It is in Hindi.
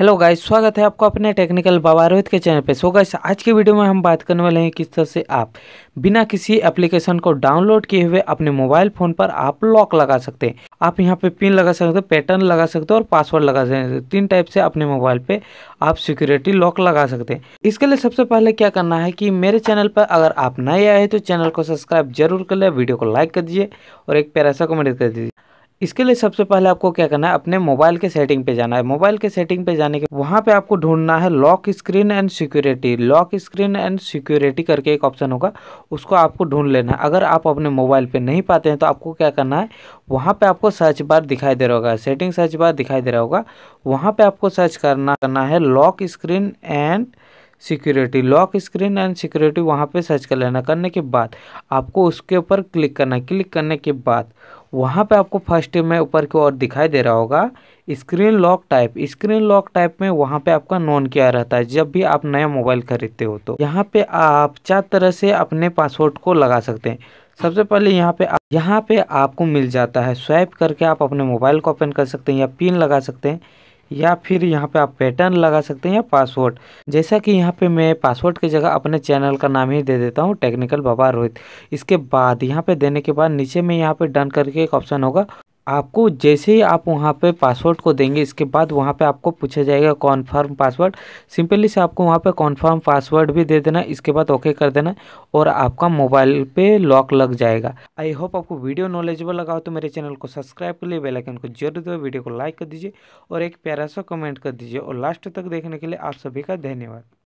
हेलो गाइस स्वागत है आपको अपने टेक्निकल बाबा रोहित के चैनल पे सो गाइस आज की वीडियो में हम बात करने वाले हैं किस तरह से आप बिना किसी एप्लीकेशन को डाउनलोड किए हुए अपने मोबाइल फ़ोन पर आप लॉक लगा सकते हैं आप यहाँ पे पिन लगा सकते हो पैटर्न लगा सकते हो और पासवर्ड लगा सकते हैं तीन टाइप से अपने मोबाइल पे आप सिक्योरिटी लॉक लगा सकते हैं इसके लिए सबसे पहले क्या करना है कि मेरे चैनल पर अगर आप नए आए तो चैनल को सब्सक्राइब जरूर कर ले वीडियो को लाइक कर दीजिए और एक पैरासा कमेंट कर दीजिए इसके लिए सबसे पहले आपको क्या करना है अपने मोबाइल के सेटिंग पे जाना है मोबाइल के सेटिंग पे जाने के वहाँ पे आपको ढूंढना है lock screen and security lock screen and security करके एक ऑप्शन होगा उसको आपको ढूंढ लेना है अगर आप अपने मोबाइल पे नहीं पाते हैं तो आपको क्या करना है वहाँ पे आपको सर्च बार दिखाई दे रहा होगा सेटिंग सर्च बार दिखाई दे रहा होगा वहाँ पर आपको सर्च करना करना है lock screen and security lock screen and security वहाँ पे सर्च कर लेना करने के बाद आपको उसके ऊपर क्लिक करना क्लिक करने के बाद वहाँ पे आपको फर्स्ट में ऊपर की ओर दिखाई दे रहा होगा screen lock type screen lock type में वहाँ पे आपका नॉन किया रहता है जब भी आप नया मोबाइल खरीदते हो तो यहाँ पे आप चार तरह से अपने पासवर्ड को लगा सकते हैं सबसे पहले यहाँ पे यहाँ पे आपको मिल जाता है स्वाइप करके आप अपने मोबाइल को ओपन कर सकते हैं या पिन लगा सकते हैं या फिर यहाँ पे आप पैटर्न लगा सकते हैं या पासवर्ड जैसा कि यहाँ पे मैं पासवर्ड की जगह अपने चैनल का नाम ही दे देता हूँ टेक्निकल बाबा रोहित इसके बाद यहाँ पे देने के बाद नीचे में यहाँ पे डन करके एक ऑप्शन होगा आपको जैसे ही आप वहाँ पे पासवर्ड को देंगे इसके बाद वहाँ पे आपको पूछा जाएगा कॉन्फर्म पासवर्ड सिंपली से आपको वहाँ पे कॉन्फर्म पासवर्ड भी दे देना इसके बाद ओके कर देना और आपका मोबाइल पे लॉक लग जाएगा आई होप आपको वीडियो नॉलेजेबल लगा हो तो मेरे चैनल को सब्सक्राइब कर लिए बेलाइकन को जरूर दो वीडियो को लाइक कर दीजिए और एक प्यारा सा कमेंट कर दीजिए और लास्ट तक देखने के लिए आप सभी का धन्यवाद